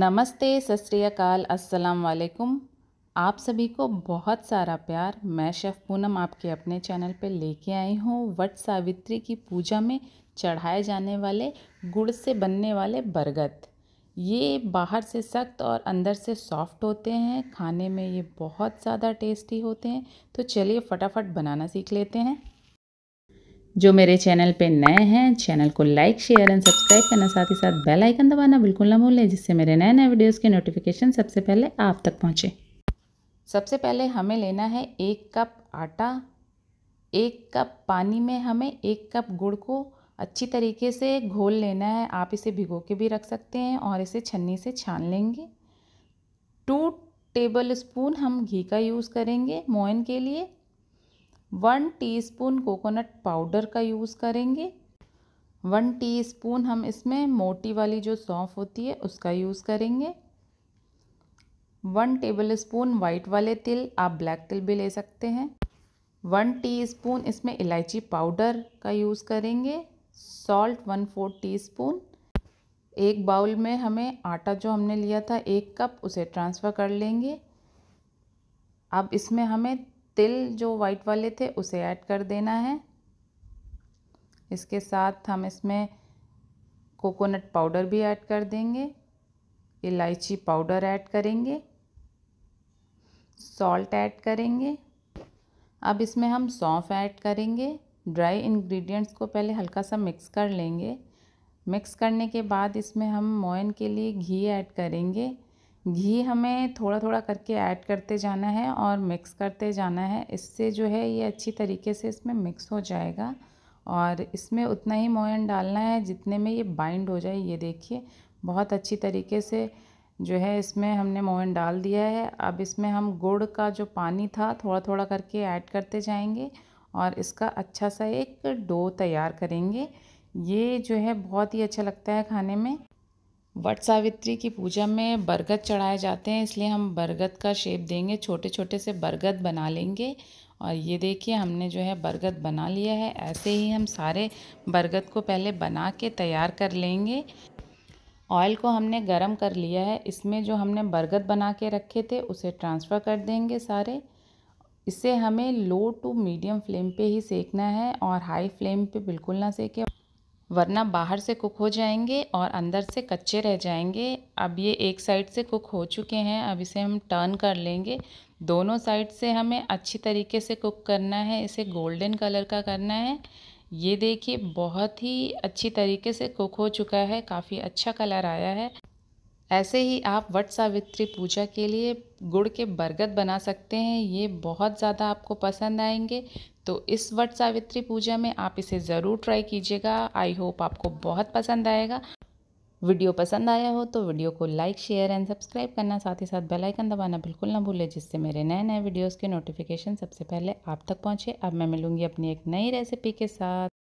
नमस्ते सत अस्सलाम वालेकुम आप सभी को बहुत सारा प्यार मैं शेफ़ पूनम आपके अपने चैनल पर लेके आई हूँ वट सावित्री की पूजा में चढ़ाए जाने वाले गुड़ से बनने वाले बरगद ये बाहर से सख्त और अंदर से सॉफ्ट होते हैं खाने में ये बहुत ज़्यादा टेस्टी होते हैं तो चलिए फटाफट बनाना सीख लेते हैं जो मेरे चैनल पे नए हैं चैनल को लाइक शेयर एंड सब्सक्राइब करना साथ ही साथ बेल आइकन दबाना बिल्कुल ना भूलें जिससे मेरे नए नए वीडियोस के नोटिफिकेशन सबसे पहले आप तक पहुंचे सबसे पहले हमें लेना है एक कप आटा एक कप पानी में हमें एक कप गुड़ को अच्छी तरीके से घोल लेना है आप इसे भिगो के भी रख सकते हैं और इसे छन्नी से छान लेंगे टू टेबल स्पून हम घी का यूज़ करेंगे मोयन के लिए वन टीस्पून कोकोनट पाउडर का यूज़ करेंगे वन टीस्पून हम इसमें मोटी वाली जो सौंफ होती है उसका यूज़ करेंगे वन टेबल स्पून वाइट वाले तिल आप ब्लैक तिल भी ले सकते हैं वन टीस्पून इसमें इलायची पाउडर का यूज़ करेंगे सॉल्ट वन फोर टीस्पून एक बाउल में हमें आटा जो हमने लिया था एक कप उसे ट्रांसफ़र कर लेंगे अब इसमें हमें तिल जो वाइट वाले थे उसे ऐड कर देना है इसके साथ हम इसमें कोकोनट पाउडर भी ऐड कर देंगे इलायची पाउडर ऐड करेंगे सॉल्ट ऐड करेंगे अब इसमें हम सौंफ ऐड करेंगे ड्राई इंग्रेडिएंट्स को पहले हल्का सा मिक्स कर लेंगे मिक्स करने के बाद इसमें हम मोयन के लिए घी ऐड करेंगे घी हमें थोड़ा थोड़ा करके ऐड करते जाना है और मिक्स करते जाना है इससे जो है ये अच्छी तरीके से इसमें मिक्स हो जाएगा और इसमें उतना ही मोयन डालना है जितने में ये बाइंड हो जाए ये देखिए बहुत अच्छी तरीके से जो है इसमें हमने मोयन डाल दिया है अब इसमें हम गुड़ का जो पानी था थोड़ा थोड़ा करके ऐड करते जाएंगे और इसका अच्छा सा एक डो तैयार करेंगे ये जो है बहुत ही अच्छा लगता है खाने में वट सावित्री की पूजा में बरगद चढ़ाए जाते हैं इसलिए हम बरगद का शेप देंगे छोटे छोटे से बरगद बना लेंगे और ये देखिए हमने जो है बरगद बना लिया है ऐसे ही हम सारे बरगद को पहले बना के तैयार कर लेंगे ऑयल को हमने गरम कर लिया है इसमें जो हमने बरगद बना के रखे थे उसे ट्रांसफ़र कर देंगे सारे इसे हमें लो टू मीडियम फ्लेम पे ही सेकना है और हाई फ्लेम पे बिल्कुल ना सेकें वरना बाहर से कुक हो जाएंगे और अंदर से कच्चे रह जाएंगे अब ये एक साइड से कुक हो चुके हैं अब इसे हम टर्न कर लेंगे दोनों साइड से हमें अच्छी तरीके से कुक करना है इसे गोल्डन कलर का करना है ये देखिए बहुत ही अच्छी तरीके से कुक हो चुका है काफ़ी अच्छा कलर आया है ऐसे ही आप वट सावित्री पूजा के लिए गुड़ के बरगद बना सकते हैं ये बहुत ज़्यादा आपको पसंद आएंगे तो इस वट सावित्री पूजा में आप इसे ज़रूर ट्राई कीजिएगा आई होप आपको बहुत पसंद आएगा वीडियो पसंद आया हो तो वीडियो को लाइक शेयर एंड सब्सक्राइब करना साथ ही साथ बेल आइकन दबाना बिल्कुल ना भूलें जिससे मेरे नए नए वीडियोस के नोटिफिकेशन सबसे पहले आप तक पहुंचे अब मैं मिलूंगी अपनी एक नई रेसिपी के साथ